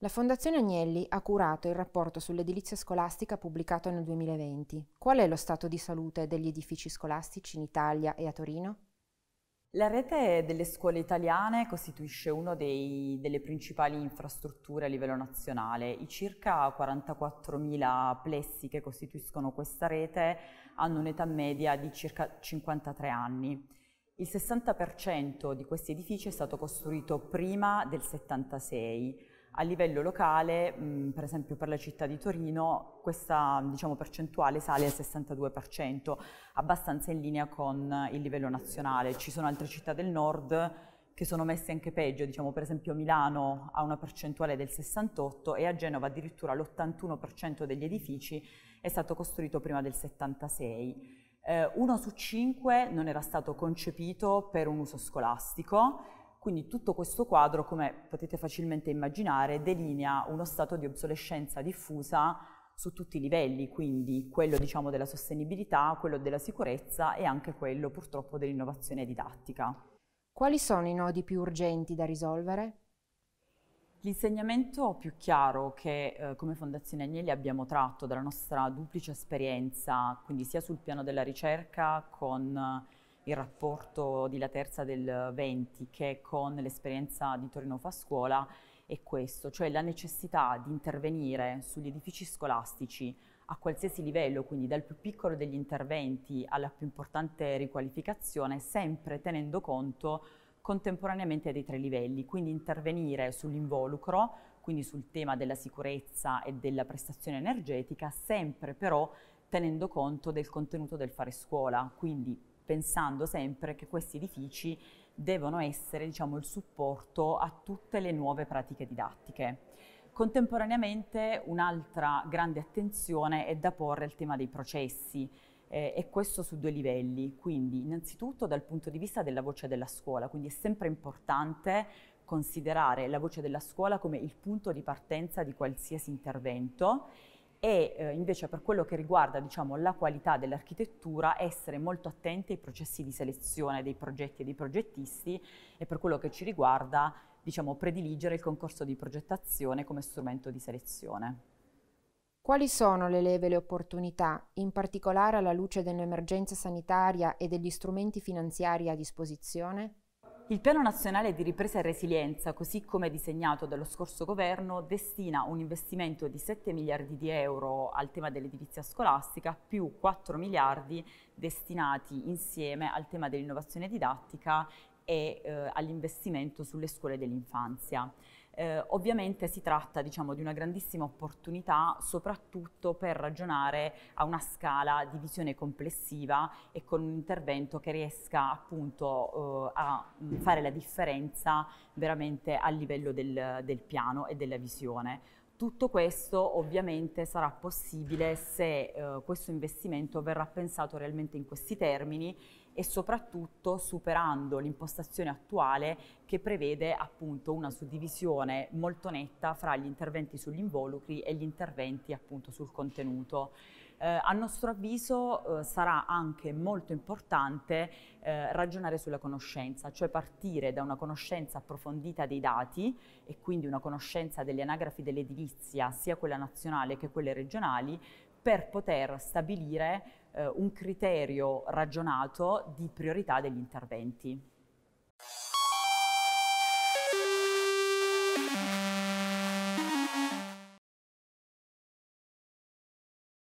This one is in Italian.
La Fondazione Agnelli ha curato il rapporto sull'edilizia scolastica pubblicato nel 2020. Qual è lo stato di salute degli edifici scolastici in Italia e a Torino? La rete delle scuole italiane costituisce una delle principali infrastrutture a livello nazionale. I circa 44.000 plessi che costituiscono questa rete hanno un'età media di circa 53 anni. Il 60% di questi edifici è stato costruito prima del 76. A livello locale, mm, per esempio per la città di Torino, questa diciamo, percentuale sale al 62%, abbastanza in linea con il livello nazionale. Ci sono altre città del nord che sono messe anche peggio, diciamo, per esempio Milano ha una percentuale del 68% e a Genova addirittura l'81% degli edifici è stato costruito prima del 76% eh, uno su cinque non era stato concepito per un uso scolastico, quindi tutto questo quadro, come potete facilmente immaginare, delinea uno stato di obsolescenza diffusa su tutti i livelli, quindi quello diciamo, della sostenibilità, quello della sicurezza e anche quello purtroppo dell'innovazione didattica. Quali sono i nodi più urgenti da risolvere? L'insegnamento più chiaro che eh, come Fondazione Agnelli abbiamo tratto dalla nostra duplice esperienza, quindi sia sul piano della ricerca con eh, il rapporto di La Terza del 20 che con l'esperienza di Torino Fa Scuola, è questo, cioè la necessità di intervenire sugli edifici scolastici a qualsiasi livello, quindi dal più piccolo degli interventi alla più importante riqualificazione, sempre tenendo conto contemporaneamente dei tre livelli, quindi intervenire sull'involucro, quindi sul tema della sicurezza e della prestazione energetica, sempre però tenendo conto del contenuto del fare scuola, quindi pensando sempre che questi edifici devono essere diciamo, il supporto a tutte le nuove pratiche didattiche. Contemporaneamente un'altra grande attenzione è da porre al tema dei processi, eh, e questo su due livelli, quindi innanzitutto dal punto di vista della voce della scuola, quindi è sempre importante considerare la voce della scuola come il punto di partenza di qualsiasi intervento e eh, invece per quello che riguarda diciamo, la qualità dell'architettura essere molto attenti ai processi di selezione dei progetti e dei progettisti e per quello che ci riguarda diciamo, prediligere il concorso di progettazione come strumento di selezione. Quali sono le leve e le opportunità, in particolare alla luce dell'emergenza sanitaria e degli strumenti finanziari a disposizione? Il Piano Nazionale di Ripresa e Resilienza, così come disegnato dallo scorso governo, destina un investimento di 7 miliardi di euro al tema dell'edilizia scolastica, più 4 miliardi destinati insieme al tema dell'innovazione didattica e eh, all'investimento sulle scuole dell'infanzia. Eh, ovviamente si tratta diciamo, di una grandissima opportunità soprattutto per ragionare a una scala di visione complessiva e con un intervento che riesca appunto eh, a mm, fare la differenza veramente a livello del, del piano e della visione. Tutto questo ovviamente sarà possibile se eh, questo investimento verrà pensato realmente in questi termini e soprattutto superando l'impostazione attuale che prevede appunto una suddivisione molto netta fra gli interventi sugli involucri e gli interventi appunto sul contenuto. Eh, a nostro avviso eh, sarà anche molto importante eh, ragionare sulla conoscenza, cioè partire da una conoscenza approfondita dei dati e quindi una conoscenza delle anagrafi dell'edilizia, sia quella nazionale che quelle regionali, per poter stabilire eh, un criterio ragionato di priorità degli interventi.